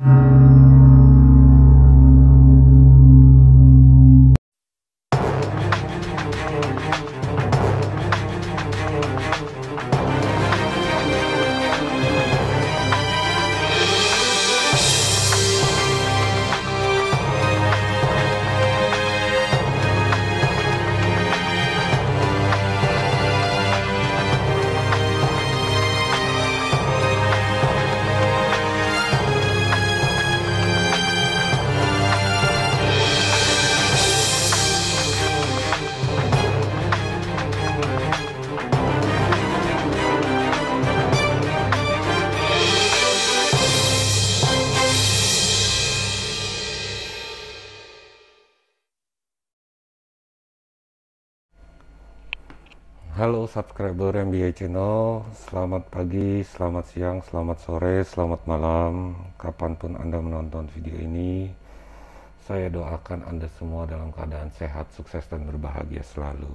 you Halo subscriber MBA Channel, selamat pagi, selamat siang, selamat sore, selamat malam, kapanpun Anda menonton video ini, saya doakan Anda semua dalam keadaan sehat, sukses, dan berbahagia selalu.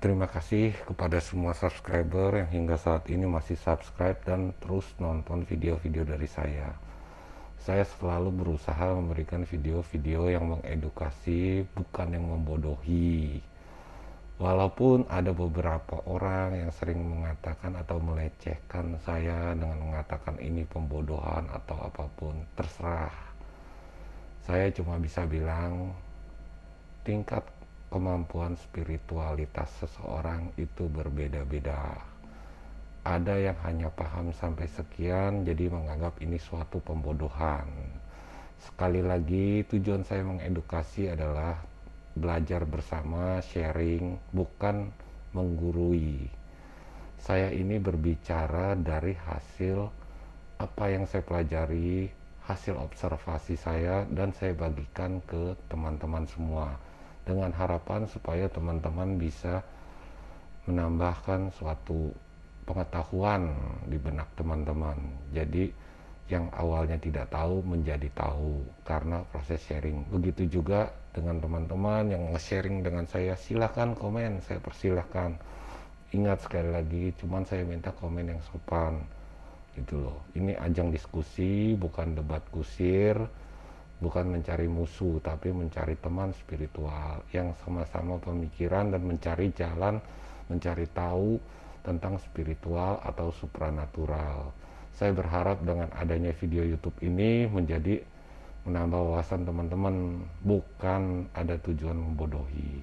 Terima kasih kepada semua subscriber yang hingga saat ini masih subscribe dan terus nonton video-video dari saya saya selalu berusaha memberikan video-video yang mengedukasi, bukan yang membodohi. Walaupun ada beberapa orang yang sering mengatakan atau melecehkan saya dengan mengatakan ini pembodohan atau apapun, terserah. Saya cuma bisa bilang tingkat kemampuan spiritualitas seseorang itu berbeda-beda. Ada yang hanya paham sampai sekian jadi menganggap ini suatu pembodohan. Sekali lagi, tujuan saya mengedukasi adalah belajar bersama, sharing, bukan menggurui. Saya ini berbicara dari hasil apa yang saya pelajari, hasil observasi saya, dan saya bagikan ke teman-teman semua dengan harapan supaya teman-teman bisa menambahkan suatu pengetahuan di benak teman-teman. Jadi, yang awalnya tidak tahu menjadi tahu karena proses sharing. Begitu juga dengan teman-teman yang nge-sharing dengan saya silahkan komen saya persilahkan ingat sekali lagi cuman saya minta komen yang sopan gitu loh ini ajang diskusi bukan debat kusir bukan mencari musuh tapi mencari teman spiritual yang sama-sama pemikiran dan mencari jalan mencari tahu tentang spiritual atau supranatural saya berharap dengan adanya video YouTube ini menjadi menambah wawasan teman-teman bukan ada tujuan membodohi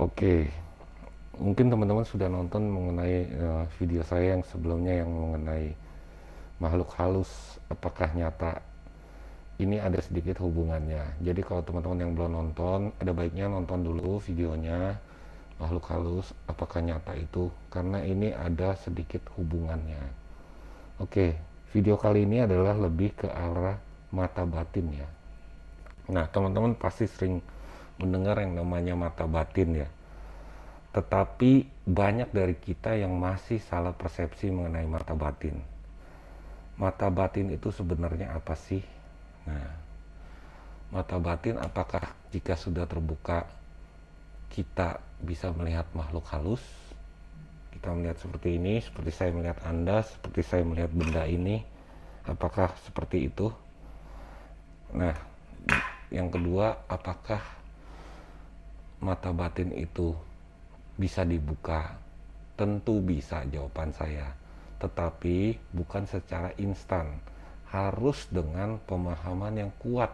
oke okay. mungkin teman-teman sudah nonton mengenai uh, video saya yang sebelumnya yang mengenai makhluk halus apakah nyata ini ada sedikit hubungannya jadi kalau teman-teman yang belum nonton ada baiknya nonton dulu videonya makhluk halus apakah nyata itu karena ini ada sedikit hubungannya oke okay. video kali ini adalah lebih ke arah mata batin ya. Nah, teman-teman pasti sering mendengar yang namanya mata batin ya. Tetapi banyak dari kita yang masih salah persepsi mengenai mata batin. Mata batin itu sebenarnya apa sih? Nah, mata batin apakah jika sudah terbuka kita bisa melihat makhluk halus? Kita melihat seperti ini, seperti saya melihat Anda, seperti saya melihat benda ini. Apakah seperti itu? Nah, yang kedua, apakah mata batin itu bisa dibuka? Tentu bisa jawaban saya, tetapi bukan secara instan. Harus dengan pemahaman yang kuat.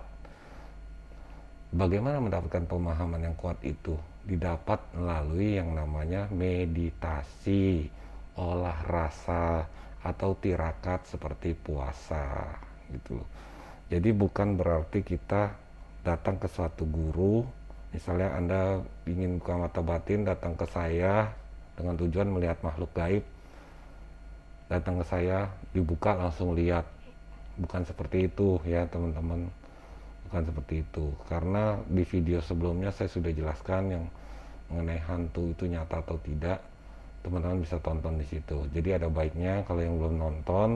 Bagaimana mendapatkan pemahaman yang kuat itu? Didapat melalui yang namanya meditasi, olah rasa, atau tirakat seperti puasa gitu loh jadi bukan berarti kita datang ke suatu guru, misalnya Anda ingin buka mata batin, datang ke saya dengan tujuan melihat makhluk gaib, datang ke saya, dibuka langsung lihat. Bukan seperti itu ya teman-teman, bukan seperti itu. Karena di video sebelumnya saya sudah jelaskan yang mengenai hantu itu nyata atau tidak, teman-teman bisa tonton di situ. Jadi ada baiknya kalau yang belum nonton,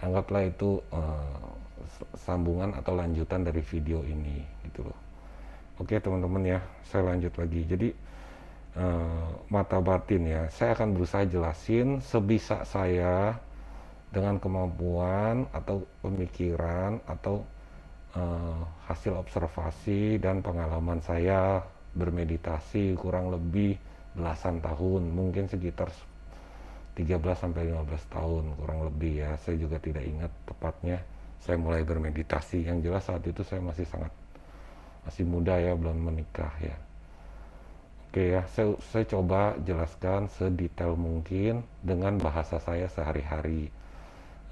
anggaplah itu uh, sambungan atau lanjutan dari video ini gitu loh oke teman-teman ya saya lanjut lagi jadi uh, mata batin ya saya akan berusaha jelasin sebisa saya dengan kemampuan atau pemikiran atau uh, hasil observasi dan pengalaman saya bermeditasi kurang lebih belasan tahun mungkin sekitar 13 sampai 15 tahun kurang lebih ya saya juga tidak ingat tepatnya saya mulai bermeditasi yang jelas saat itu saya masih sangat masih muda ya belum menikah ya oke ya saya, saya coba jelaskan sedetail mungkin dengan bahasa saya sehari-hari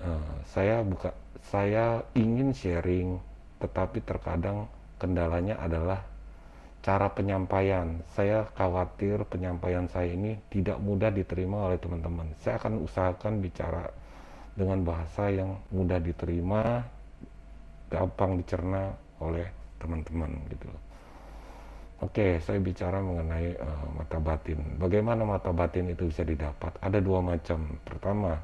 uh, saya buka saya ingin sharing tetapi terkadang kendalanya adalah cara penyampaian saya khawatir penyampaian saya ini tidak mudah diterima oleh teman-teman saya akan usahakan bicara dengan bahasa yang mudah diterima, gampang dicerna oleh teman-teman gitu loh. Oke, saya bicara mengenai uh, mata batin. Bagaimana mata batin itu bisa didapat? Ada dua macam. Pertama,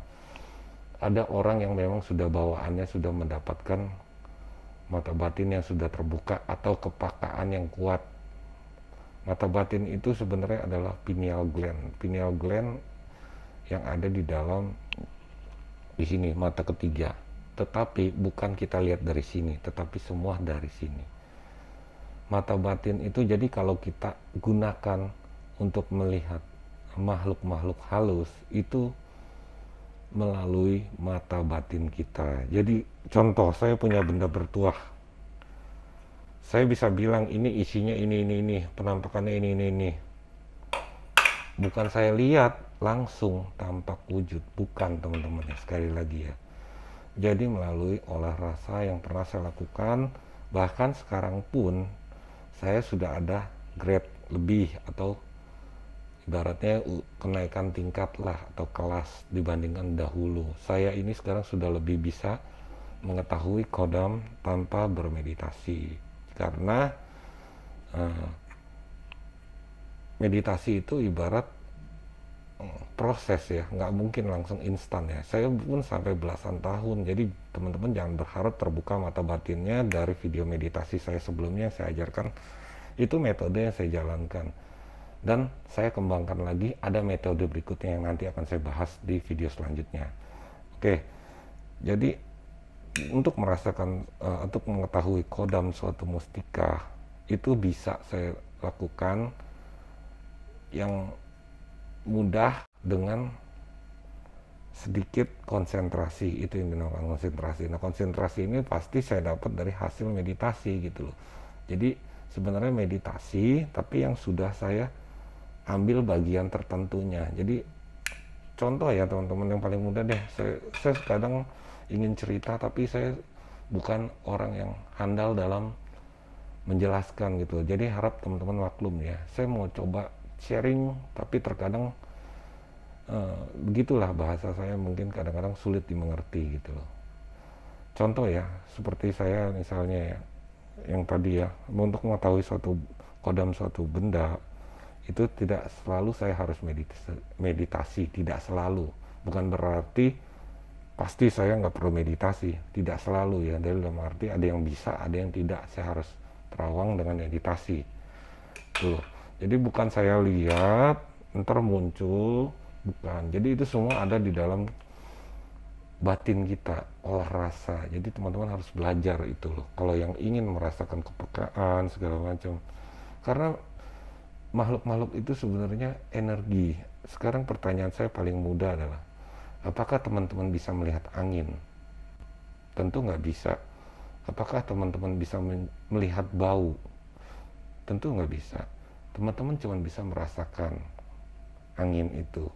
ada orang yang memang sudah bawaannya sudah mendapatkan mata batin yang sudah terbuka atau kepakaan yang kuat. Mata batin itu sebenarnya adalah pineal gland. Pineal gland yang ada di dalam di sini mata ketiga tetapi bukan kita lihat dari sini tetapi semua dari sini mata batin itu jadi kalau kita gunakan untuk melihat makhluk-makhluk halus itu melalui mata batin kita jadi contoh saya punya benda bertuah saya bisa bilang ini isinya ini ini ini penampakannya ini ini ini bukan saya lihat langsung tampak wujud, bukan teman-teman ya, sekali lagi ya. Jadi melalui olah rasa yang pernah saya lakukan, bahkan sekarang pun saya sudah ada grade lebih atau ibaratnya kenaikan tingkat lah atau kelas dibandingkan dahulu. Saya ini sekarang sudah lebih bisa mengetahui kodam tanpa bermeditasi karena uh, meditasi itu ibarat proses ya nggak mungkin langsung instan ya saya pun sampai belasan tahun jadi teman-teman jangan berharap terbuka mata batinnya dari video meditasi saya sebelumnya saya ajarkan itu metode yang saya jalankan dan saya kembangkan lagi ada metode berikutnya yang nanti akan saya bahas di video selanjutnya oke jadi untuk merasakan uh, untuk mengetahui kodam suatu mustika itu bisa saya lakukan yang mudah dengan sedikit konsentrasi itu yang dinamakan konsentrasi. Nah konsentrasi ini pasti saya dapat dari hasil meditasi gitu loh. Jadi sebenarnya meditasi tapi yang sudah saya ambil bagian tertentunya. Jadi contoh ya teman-teman yang paling mudah deh. Saya, saya kadang ingin cerita tapi saya bukan orang yang handal dalam menjelaskan gitu. Jadi harap teman-teman maklum ya. Saya mau coba sharing tapi terkadang uh, begitulah bahasa saya mungkin kadang-kadang sulit dimengerti gitu loh contoh ya seperti saya misalnya ya yang tadi ya untuk mengetahui suatu kodam suatu benda itu tidak selalu saya harus meditasi, meditasi tidak selalu bukan berarti pasti saya nggak perlu meditasi tidak selalu ya dari dalam arti ada yang bisa ada yang tidak saya harus terawang dengan meditasi tuh jadi bukan saya lihat ntar muncul bukan jadi itu semua ada di dalam batin kita olah rasa jadi teman-teman harus belajar itu loh kalau yang ingin merasakan kepekaan segala macam karena makhluk-makhluk itu sebenarnya energi sekarang pertanyaan saya paling mudah adalah apakah teman-teman bisa melihat angin tentu nggak bisa apakah teman-teman bisa melihat bau tentu nggak bisa teman-teman cuma bisa merasakan angin itu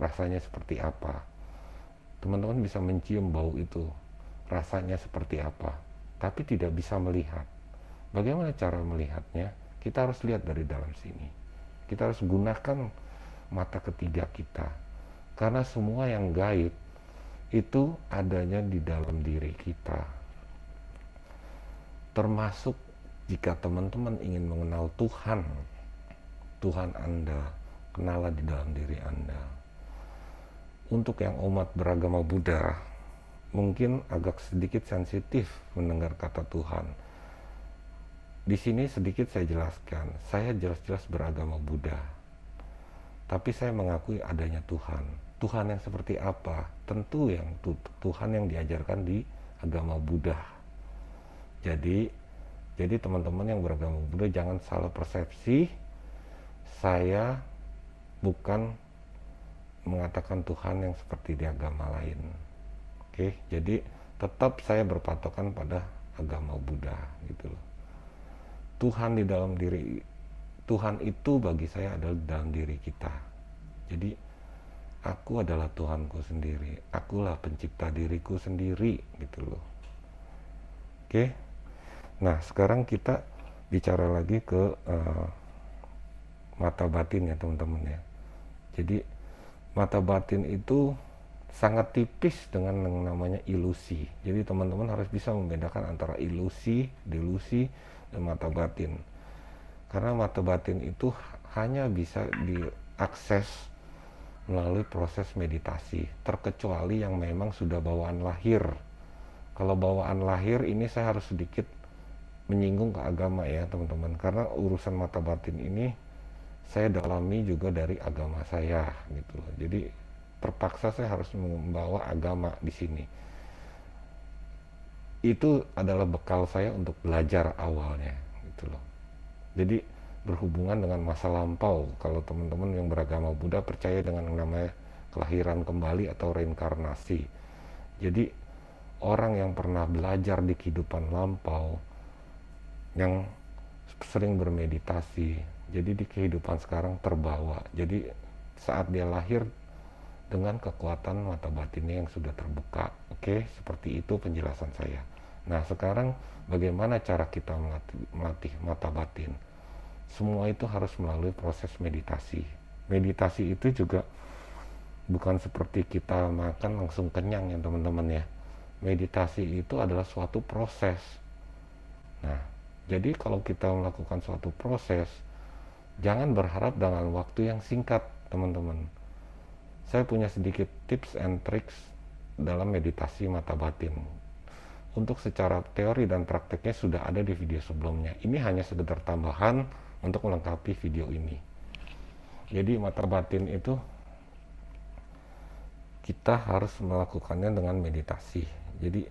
rasanya seperti apa teman-teman bisa mencium bau itu rasanya seperti apa tapi tidak bisa melihat bagaimana cara melihatnya kita harus lihat dari dalam sini kita harus gunakan mata ketiga kita karena semua yang gaib itu adanya di dalam diri kita termasuk jika teman-teman ingin mengenal Tuhan Tuhan Anda, kenalah di dalam diri Anda. Untuk yang umat beragama Buddha, mungkin agak sedikit sensitif mendengar kata Tuhan. Di sini sedikit saya jelaskan, saya jelas-jelas beragama Buddha. Tapi saya mengakui adanya Tuhan. Tuhan yang seperti apa? Tentu yang Tuhan yang diajarkan di agama Buddha. Jadi jadi teman-teman yang beragama Buddha jangan salah persepsi saya bukan mengatakan Tuhan yang seperti di agama lain. Oke, jadi tetap saya berpatokan pada agama Buddha gitu loh. Tuhan di dalam diri Tuhan itu bagi saya adalah dalam diri kita. Jadi aku adalah Tuhanku sendiri. Akulah pencipta diriku sendiri gitu loh. Oke. Nah, sekarang kita bicara lagi ke uh, mata batin ya teman-teman ya. Jadi mata batin itu sangat tipis dengan yang namanya ilusi. Jadi teman-teman harus bisa membedakan antara ilusi, delusi, dan mata batin. Karena mata batin itu hanya bisa diakses melalui proses meditasi, terkecuali yang memang sudah bawaan lahir. Kalau bawaan lahir ini saya harus sedikit menyinggung ke agama ya teman-teman, karena urusan mata batin ini saya dalami juga dari agama saya gitu loh. Jadi terpaksa saya harus membawa agama di sini. Itu adalah bekal saya untuk belajar awalnya gitu loh. Jadi berhubungan dengan masa lampau. Kalau teman-teman yang beragama Buddha percaya dengan yang namanya kelahiran kembali atau reinkarnasi. Jadi orang yang pernah belajar di kehidupan lampau yang sering bermeditasi, jadi di kehidupan sekarang terbawa jadi saat dia lahir dengan kekuatan mata batinnya yang sudah terbuka oke seperti itu penjelasan saya nah sekarang bagaimana cara kita melatih, melatih mata batin semua itu harus melalui proses meditasi meditasi itu juga bukan seperti kita makan langsung kenyang ya teman-teman ya meditasi itu adalah suatu proses nah jadi kalau kita melakukan suatu proses jangan berharap dalam waktu yang singkat, teman-teman. Saya punya sedikit tips and tricks dalam meditasi mata batin. Untuk secara teori dan prakteknya sudah ada di video sebelumnya. Ini hanya sekedar tambahan untuk melengkapi video ini. Jadi mata batin itu kita harus melakukannya dengan meditasi. Jadi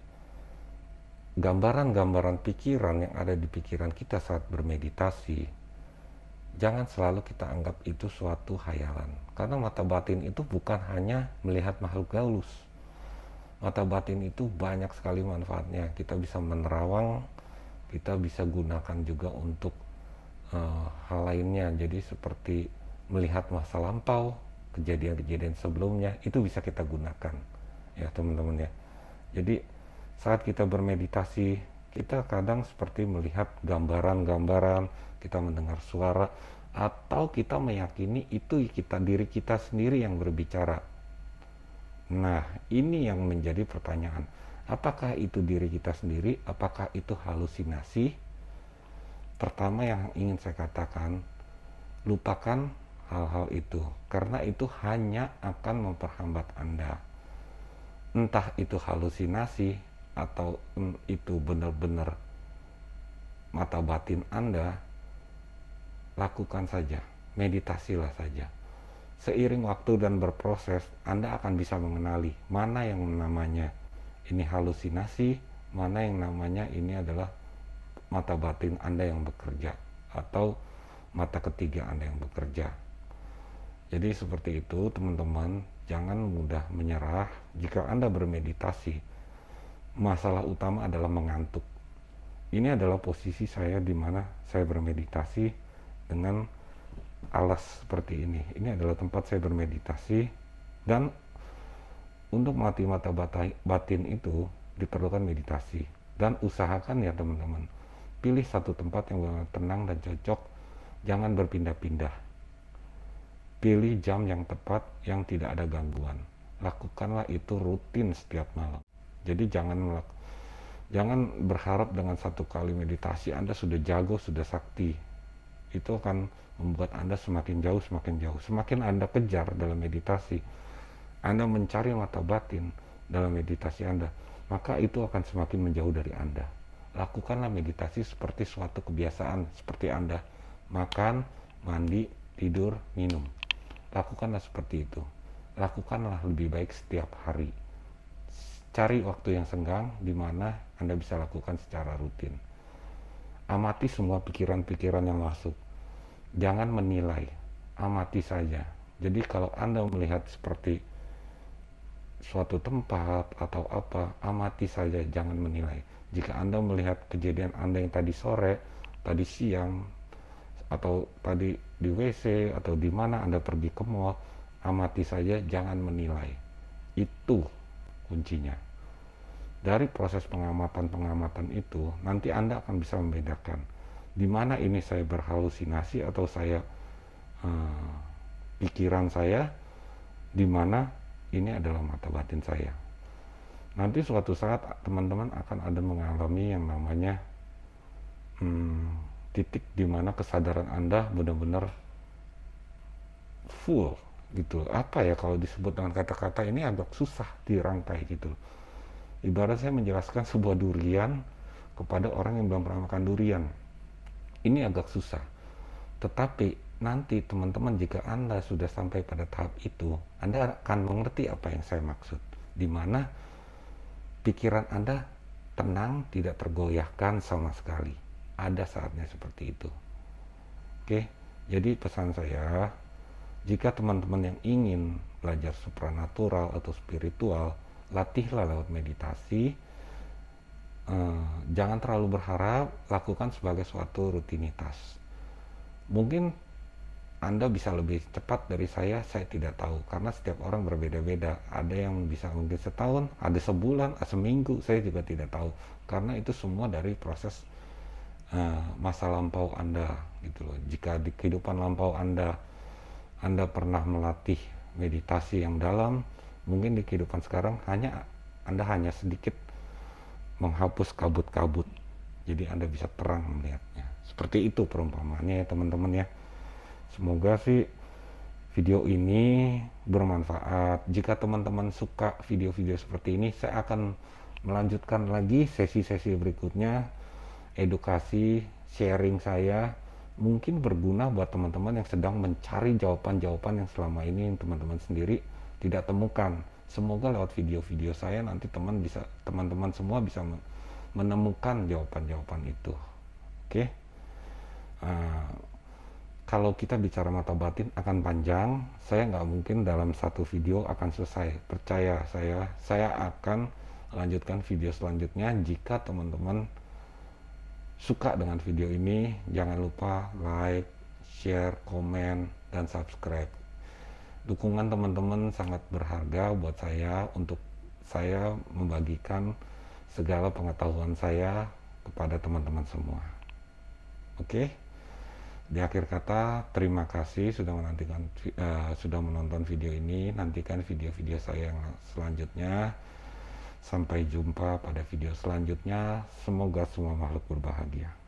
gambaran-gambaran pikiran yang ada di pikiran kita saat bermeditasi jangan selalu kita anggap itu suatu hayalan. Karena mata batin itu bukan hanya melihat makhluk gaulus. Mata batin itu banyak sekali manfaatnya. Kita bisa menerawang, kita bisa gunakan juga untuk uh, hal lainnya. Jadi seperti melihat masa lampau, kejadian-kejadian sebelumnya itu bisa kita gunakan. Ya, teman-teman ya. Jadi saat kita bermeditasi, kita kadang seperti melihat gambaran-gambaran kita mendengar suara atau kita meyakini itu kita diri kita sendiri yang berbicara. Nah, ini yang menjadi pertanyaan. Apakah itu diri kita sendiri? Apakah itu halusinasi? Pertama yang ingin saya katakan, lupakan hal-hal itu karena itu hanya akan memperhambat Anda. Entah itu halusinasi atau mm, itu benar-benar mata batin Anda, lakukan saja, meditasilah saja. Seiring waktu dan berproses, Anda akan bisa mengenali mana yang namanya ini halusinasi, mana yang namanya ini adalah mata batin Anda yang bekerja atau mata ketiga Anda yang bekerja. Jadi seperti itu teman-teman, jangan mudah menyerah jika Anda bermeditasi. Masalah utama adalah mengantuk. Ini adalah posisi saya di mana saya bermeditasi dengan alas seperti ini. Ini adalah tempat saya bermeditasi dan untuk melatih mata batin itu diperlukan meditasi dan usahakan ya teman-teman pilih satu tempat yang benar tenang dan cocok jangan berpindah-pindah pilih jam yang tepat yang tidak ada gangguan lakukanlah itu rutin setiap malam jadi jangan jangan berharap dengan satu kali meditasi Anda sudah jago sudah sakti itu akan membuat Anda semakin jauh, semakin jauh. Semakin Anda kejar dalam meditasi, Anda mencari mata batin dalam meditasi Anda, maka itu akan semakin menjauh dari Anda. Lakukanlah meditasi seperti suatu kebiasaan, seperti Anda makan, mandi, tidur, minum. Lakukanlah seperti itu. Lakukanlah lebih baik setiap hari. Cari waktu yang senggang di mana Anda bisa lakukan secara rutin amati semua pikiran-pikiran yang masuk jangan menilai amati saja jadi kalau anda melihat seperti suatu tempat atau apa amati saja jangan menilai jika anda melihat kejadian anda yang tadi sore tadi siang atau tadi di WC atau di mana anda pergi ke mall amati saja jangan menilai itu kuncinya dari proses pengamatan-pengamatan itu, nanti Anda akan bisa membedakan di mana ini saya berhalusinasi atau saya eh, pikiran saya, di mana ini adalah mata batin saya. Nanti suatu saat teman-teman akan ada mengalami yang namanya hmm, titik di mana kesadaran Anda benar-benar full gitu. Apa ya kalau disebut dengan kata-kata ini agak susah dirangkai gitu ibarat saya menjelaskan sebuah durian kepada orang yang belum pernah makan durian ini agak susah tetapi nanti teman-teman jika anda sudah sampai pada tahap itu anda akan mengerti apa yang saya maksud di mana pikiran anda tenang tidak tergoyahkan sama sekali ada saatnya seperti itu oke jadi pesan saya jika teman-teman yang ingin belajar supranatural atau spiritual latihlah lewat meditasi eh, jangan terlalu berharap lakukan sebagai suatu rutinitas mungkin anda bisa lebih cepat dari saya, saya tidak tahu karena setiap orang berbeda-beda. Ada yang bisa mungkin setahun, ada sebulan, seminggu, saya juga tidak tahu karena itu semua dari proses uh, masa lampau Anda gitu loh. Jika di kehidupan lampau Anda Anda pernah melatih meditasi yang dalam, mungkin di kehidupan sekarang hanya Anda hanya sedikit menghapus kabut-kabut. Jadi Anda bisa terang melihatnya. Seperti itu perumpamannya ya teman-teman ya. Semoga sih video ini bermanfaat. Jika teman-teman suka video-video seperti ini, saya akan melanjutkan lagi sesi-sesi berikutnya edukasi sharing saya mungkin berguna buat teman-teman yang sedang mencari jawaban-jawaban yang selama ini teman-teman sendiri tidak temukan. Semoga lewat video-video saya nanti teman bisa teman-teman semua bisa menemukan jawaban-jawaban itu. Oke. Okay? Uh, eh, kalau kita bicara mata batin akan panjang, saya nggak mungkin dalam satu video akan selesai. Percaya saya, saya akan lanjutkan video selanjutnya jika teman-teman suka dengan video ini. Jangan lupa like, share, komen, dan subscribe dukungan teman-teman sangat berharga buat saya untuk saya membagikan segala pengetahuan saya kepada teman-teman semua. Oke. Okay? Di akhir kata, terima kasih sudah menantikan uh, sudah menonton video ini. Nantikan video-video saya yang selanjutnya. Sampai jumpa pada video selanjutnya. Semoga semua makhluk berbahagia.